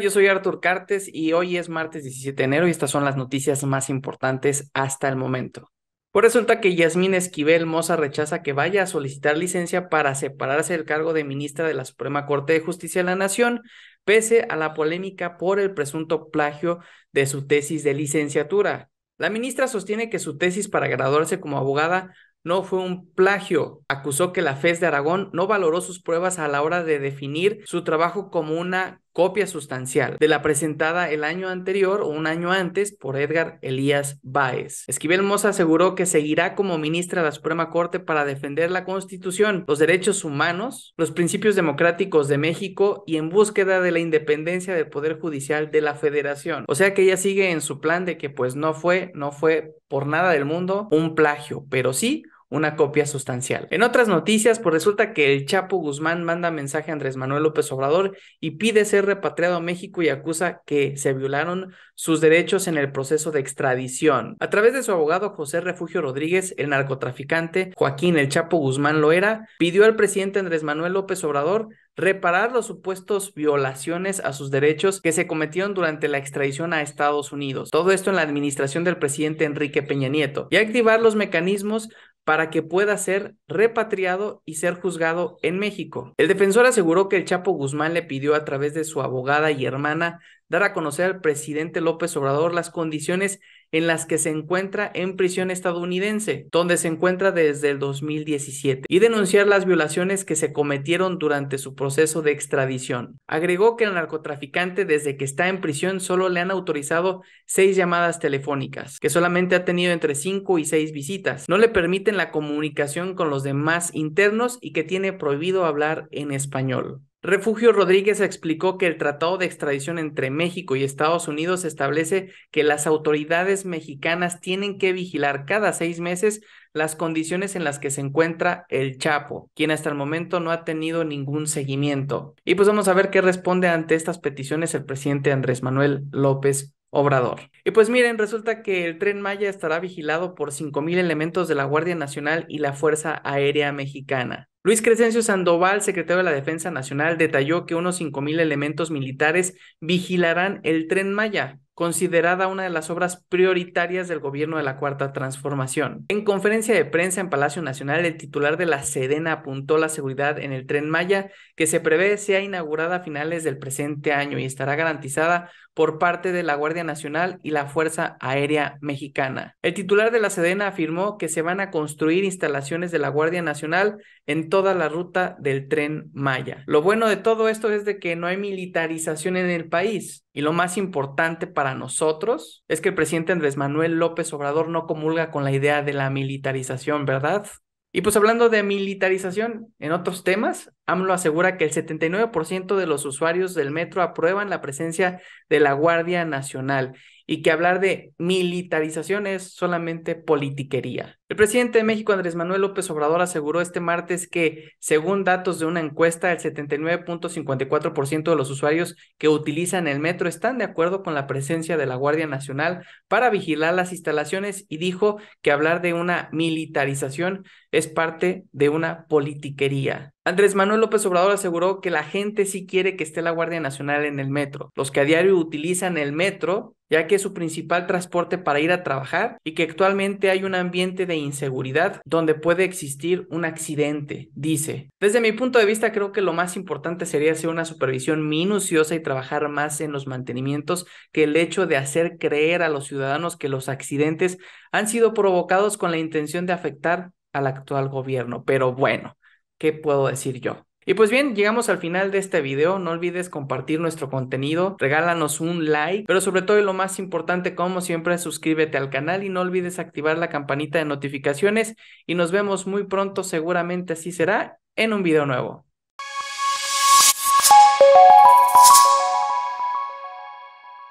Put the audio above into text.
Yo soy Artur Cartes y hoy es martes 17 de enero y estas son las noticias más importantes hasta el momento. Por resulta que Yasmín Esquivel Moza rechaza que vaya a solicitar licencia para separarse del cargo de ministra de la Suprema Corte de Justicia de la Nación, pese a la polémica por el presunto plagio de su tesis de licenciatura. La ministra sostiene que su tesis para graduarse como abogada no fue un plagio. Acusó que la FES de Aragón no valoró sus pruebas a la hora de definir su trabajo como una copia sustancial de la presentada el año anterior o un año antes por Edgar Elías Báez. Esquivel Mosa aseguró que seguirá como ministra de la Suprema Corte para defender la Constitución, los derechos humanos, los principios democráticos de México y en búsqueda de la independencia del Poder Judicial de la Federación. O sea que ella sigue en su plan de que pues no fue, no fue, por nada del mundo un plagio, pero sí una copia sustancial. En otras noticias, pues resulta que el Chapo Guzmán manda mensaje a Andrés Manuel López Obrador y pide ser repatriado a México y acusa que se violaron sus derechos en el proceso de extradición. A través de su abogado José Refugio Rodríguez, el narcotraficante Joaquín El Chapo Guzmán lo era, pidió al presidente Andrés Manuel López Obrador reparar los supuestos violaciones a sus derechos que se cometieron durante la extradición a Estados Unidos, todo esto en la administración del presidente Enrique Peña Nieto, y activar los mecanismos para que pueda ser repatriado y ser juzgado en México. El defensor aseguró que el Chapo Guzmán le pidió a través de su abogada y hermana dar a conocer al presidente López Obrador las condiciones en las que se encuentra en prisión estadounidense, donde se encuentra desde el 2017, y denunciar las violaciones que se cometieron durante su proceso de extradición. Agregó que el narcotraficante desde que está en prisión solo le han autorizado seis llamadas telefónicas, que solamente ha tenido entre cinco y seis visitas. No le permiten la comunicación con los demás internos y que tiene prohibido hablar en español. Refugio Rodríguez explicó que el tratado de extradición entre México y Estados Unidos establece que las autoridades mexicanas tienen que vigilar cada seis meses las condiciones en las que se encuentra el Chapo, quien hasta el momento no ha tenido ningún seguimiento. Y pues vamos a ver qué responde ante estas peticiones el presidente Andrés Manuel López Obrador. Y pues miren, resulta que el tren Maya estará vigilado por 5.000 elementos de la Guardia Nacional y la Fuerza Aérea Mexicana. Luis Crescencio Sandoval, secretario de la Defensa Nacional, detalló que unos 5.000 elementos militares vigilarán el tren Maya, considerada una de las obras prioritarias del gobierno de la Cuarta Transformación. En conferencia de prensa en Palacio Nacional, el titular de la Sedena apuntó la seguridad en el tren Maya, que se prevé sea inaugurada a finales del presente año y estará garantizada por parte de la Guardia Nacional y la Fuerza Aérea Mexicana. El titular de la Sedena afirmó que se van a construir instalaciones de la Guardia Nacional en toda la ruta del tren Maya. Lo bueno de todo esto es de que no hay militarización en el país. Y lo más importante para nosotros es que el presidente Andrés Manuel López Obrador no comulga con la idea de la militarización, ¿verdad? Y pues hablando de militarización, en otros temas, AMLO asegura que el 79% de los usuarios del metro aprueban la presencia de la Guardia Nacional y que hablar de militarización es solamente politiquería. El presidente de México, Andrés Manuel López Obrador, aseguró este martes que, según datos de una encuesta, el 79.54% de los usuarios que utilizan el metro están de acuerdo con la presencia de la Guardia Nacional para vigilar las instalaciones y dijo que hablar de una militarización es parte de una politiquería. Andrés Manuel López Obrador aseguró que la gente sí quiere que esté la Guardia Nacional en el metro. Los que a diario utilizan el metro, ya que es su principal transporte para ir a trabajar y que actualmente hay un ambiente de inseguridad donde puede existir un accidente, dice. Desde mi punto de vista, creo que lo más importante sería hacer una supervisión minuciosa y trabajar más en los mantenimientos que el hecho de hacer creer a los ciudadanos que los accidentes han sido provocados con la intención de afectar al actual gobierno. Pero bueno, ¿qué puedo decir yo? Y pues bien, llegamos al final de este video. No olvides compartir nuestro contenido, regálanos un like, pero sobre todo y lo más importante, como siempre, suscríbete al canal y no olvides activar la campanita de notificaciones. Y nos vemos muy pronto, seguramente así será, en un video nuevo.